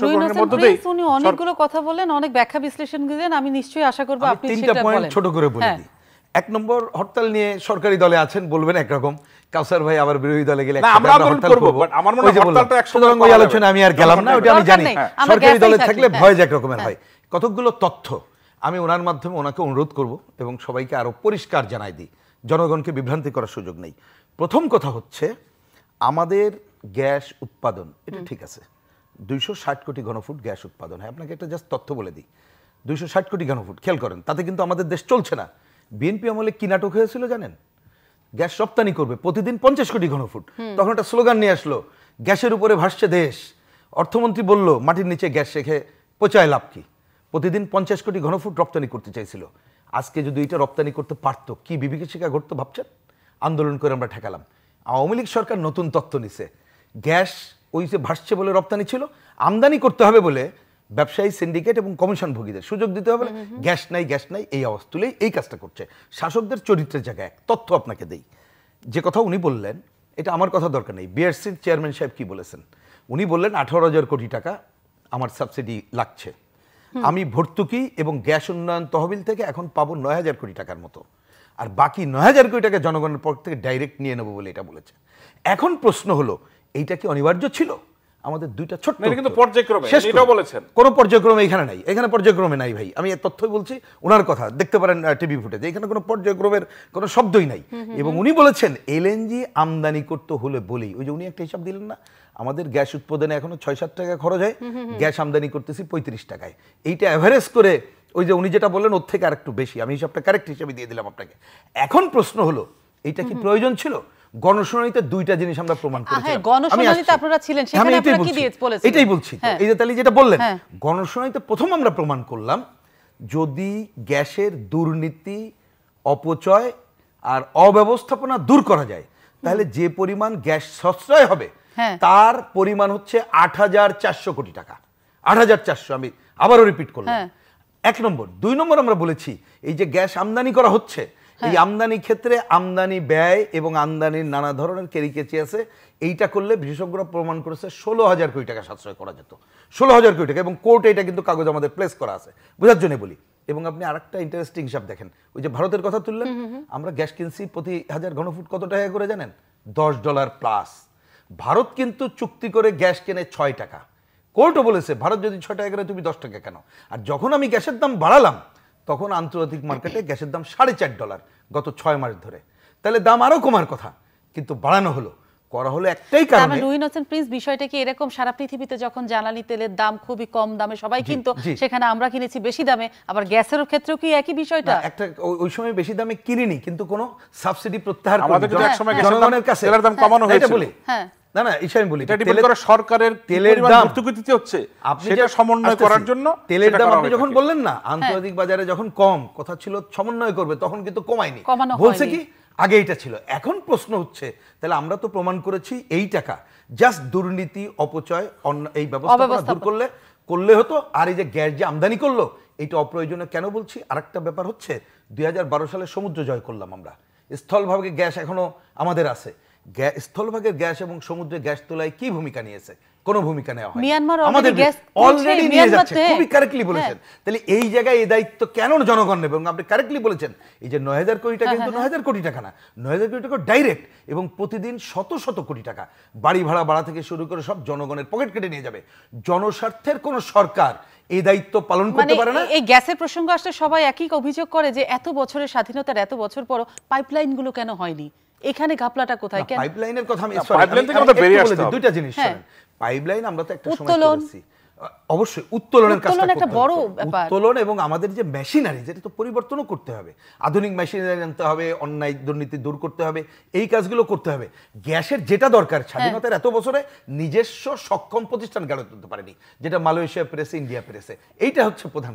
কতগুলো হ্যাঁ। হ্যাঁ। তথ্য আমি ওনার মাধ্যমে ওনাকে অনুরোধ করব এবং সবাইকে আরো পরিষ্কার জানাই দিই জনগণকে বিভ্রান্তি করার সুযোগ নেই প্রথম কথা হচ্ছে আমাদের গ্যাস উৎপাদন এটা ঠিক আছে দুইশো ষাট কোটি ঘনফুট গ্যাস উৎপাদন হয় আপনাকে একটা জাস্ট তথ্য বলে দিই দুইশো ষাট কোটি ঘনফুট খেয়াল করেন তাতে কিন্তু আমাদের দেশ চলছে না বিএনপি আমলে কি নাটক হয়েছিল জানেন গ্যাস রপ্তানি করবে প্রতিদিন পঞ্চাশ কোটি ঘনফুট তখন একটা স্লোগান নিয়ে আসলো গ্যাসের উপরে ভাসছে দেশ অর্থমন্ত্রী বলল মাটির নিচে গ্যাস রেখে পচায় লাভ কি প্রতিদিন পঞ্চাশ কোটি ঘনফুট রপ্তানি করতে চাইছিল আজকে যদি এটা রপ্তানি করতে পারত কি বিভীষিকা ঘটতো ভাবছেন আন্দোলন করে আমরা ঠেকালাম আওয়ামী লীগ সরকার নতুন তত্ত্ব নিছে গ্যাস ওই যে ভাসছে বলে রপ্তানি ছিল আমদানি করতে হবে বলে ব্যবসায়ী সিন্ডিকেট এবং কমিশন ভোগীদের সুযোগ দিতে হবে গ্যাস নাই গ্যাস নাই এই অবস্থা তুলেই এই কাজটা করছে শাসকদের চরিত্রের জায়গায় এক তথ্য আপনাকে দেই যে কথা উনি বললেন এটা আমার কথা দরকার নেই বিআরসির চেয়ারম্যান সাহেব কি বলেছেন উনি বললেন আঠারো হাজার কোটি টাকা আমার সাবসিডি লাগছে আমি ভর্তুকি এবং গ্যাস উন্নয়ন তহবিল থেকে এখন পাবো নয় হাজার কোটি টাকার মতো আর বাকি নয় হাজার কোটি টাকা জনগণের পক্ষ থেকে ডাইরেক্ট নিয়ে নেবো বলে এটা বলেছে এখন প্রশ্ন হলো এইটা কি অনিবার্য ছিল আমাদের দুইটা ছোট কিন্তু পর্যায়ক্রমে সেটাও বলেছেন কোনো পর্যায়ক্রমে এখানে নাই এখানে পর্যায়ক্রমে নাই ভাই আমি তথ্যই বলছি ওনার কথা দেখতে পারেন টিভি ফুটেজ এখানে কোনো পর্যায়ক্রমের কোনো শব্দই নাই এবং উনি বলেছেন এলএনজি আমদানি করতে হলে বলেই ওই যে উনি একটা হিসাব দিলেন না আমাদের গ্যাস উৎপাদনে এখনো ছয় সাত টাকা খরচ হয় গ্যাস আমদানি করতেছি পঁয়ত্রিশ টাকায় এইটা অ্যাভারেজ করে ওই যে উনি যেটা বললেন ওর থেকে আর একটু বেশি আমি হিসাবটা কারেক্ট হিসাবে দিয়ে দিলাম আপনাকে এখন প্রশ্ন হলো এইটা কি প্রয়োজন ছিল গণশুনানিতে দুইটা জিনিস আমরা প্রমাণ হ্যাঁ, গণশুনানিতে আপনারা ছিলেন সেখানে আপনারা কি দিয়ে বলেছেন এটাই বলছি হ্যাঁ। এই যে তালি যেটা বললেন হ্যাঁ। গণশুনানিতে প্রথম আমরা প্রমাণ করলাম যদি গ্যাসের দুর্নীতি অপচয় আর অব্যবস্থাপনা দূর করা যায় তাহলে যে পরিমাণ গ্যাস সশ্রয় হবে তার পরিমাণ হচ্ছে আট হাজার চারশো কোটি টাকা আট হাজার চারশো আমি আবারও রিপিট করলাম এক নম্বর দুই নম্বর আমরা বলেছি এই যে গ্যাস আমদানি করা হচ্ছে এই হ্যাঁ। আমদানি ক্ষেত্রে আমদানি ব্যয় এবং আমদানির নানা ধরনের কেরিকেচি আছে এইটা করলে বিশেষজ্ঞরা প্রমাণ করেছে ষোলো হাজার কোটি টাকা সাশ্রয় করা যেত ষোলো হাজার কোটি টাকা এবং কোর্টে এটা কিন্তু কাগজ আমাদের প্লেস করা আছে বোঝার জন্য বলি এবং আপনি আর একটা ইন্টারেস্টিং হিসাব দেখেন ওই যে ভারতের কথা তুললেন আমরা গ্যাস কিনছি প্রতি হাজার ঘনফুট কত টাকা করে জানেন দশ ডলার প্লাস ভারত কিন্তু চুক্তি করে গ্যাস কেনে ছয় টাকা কোর্টও বলেছে ভারত যদি ছয় টাকা কেনে তুমি দশ টাকা কেন আর যখন আমি গ্যাসের দাম বাড়ালাম তখন আন্তর্জাতিক মার্কেটে গ্যাসের দাম সাড়ে চার ডলার গত ছয় মাস ধরে তাহলে দাম আরও কমার কথা কিন্তু বাড়ানো হলো করা হলো একটাই মানে কারণে রুইন হোসেন প্রিন্স বিষয়টা কি এরকম সারা পৃথিবীতে যখন জ্বালানি তেলের দাম খুবই কম দামে সবাই কিন্তু সেখানে আমরা কিনেছি বেশি দামে আবার গ্যাসের ক্ষেত্রেও কি একই বিষয়টা একটা ওই সময় বেশি দামে কিনিনি কিন্তু কোনো সাবসিডি প্রত্যাহার আমাদের হ্যাঁ, এক সময় হ্যাঁ। গ্যাসের দাম হ্যাঁ, কমানো হয়েছে বলে হ্যাঁ না না আমি বলি এটা ডিপেন্ড করে সরকারের তেলের দাম হচ্ছে সমন্বয় আচ্ছা, করার জন্য তেলের দাম আপনি যখন বললেন না হ্যাঁ। আন্তর্জাতিক বাজারে যখন কম কথা ছিল সমন্বয় করবে তখন কিন্তু কমায়নি বলছে কি আগে এটা ছিল এখন প্রশ্ন হচ্ছে তাহলে আমরা তো প্রমাণ করেছি এই টাকা জাস্ট দুর্নীতি অপচয় অন্য এই ব্যবস্থা দূর করলে করলে হতো আর এই যে গ্যাস যে আমদানি করলো এটা অপ্রয়োজনে কেন বলছি আরেকটা ব্যাপার হচ্ছে দুই সালে সমুদ্র জয় করলাম আমরা স্থলভাবে গ্যাস এখনো আমাদের আছে স্থলভাগের গ্যাস এবং সমুদ্রে গ্যাস তোলায় কি ভূমিকা নিয়েছে ভূমিকা নেওয়া হয় মিয়ানমার আমাদের অলরেডি নিয়ে যাচ্ছে হ্যাঁ। খুবই কারেক্টলি বলেছেন হ্যাঁ। তাহলে এই জায়গায় এই দায়িত্ব কেন জনগণ নেবে এবং আপনি কারেক্টলি বলেছেন এই যে নয় হাজার কোটি টাকা হ্যাঁ, কিন্তু নয় হাজার কোটি টাকা না নয় হাজার কোটি টাকা ডাইরেক্ট এবং প্রতিদিন শত শত কোটি টাকা বাড়ি ভাড়া ভাড়া থেকে শুরু করে সব জনগণের পকেট কেটে নিয়ে যাবে জনস্বার্থের কোন সরকার এই দায়িত্ব পালন করতে মানে পারে না এই গ্যাসের প্রসঙ্গ আসলে সবাই একই অভিযোগ করে যে এত বছরের স্বাধীনতার এত বছর পর পাইপলাইনগুলো কেন হয়নি এখানে ঘাপলাটা কোথায় কেন পাইপলাইনের কথা আমি পাইপলাইন থেকে আমরা বেরিয়ে আসছি দুইটা জিনিস পাইপলাইন হ্যাঁ। আমরা তো একটা সময় করেছি অবশ্যই উত্তোলনের কাজটা একটা বড় ব্যাপার উত্তোলন এবং আমাদের যে মেশিনারি যেটা তো পরিবর্তনও করতে হবে আধুনিক মেশিনারি আনতে হবে অন্যায় দুর্নীতি দূর করতে হবে এই কাজগুলো করতে হবে গ্যাসের যেটা দরকার হ্যাঁ। স্বাধীনতার এত বছরে নিজস্ব সক্ষম প্রতিষ্ঠান গড়ে তুলতে পারেনি যেটা মালয়েশিয়া প্রেসে ইন্ডিয়া প্রেসে এইটা হচ্ছে প্রধান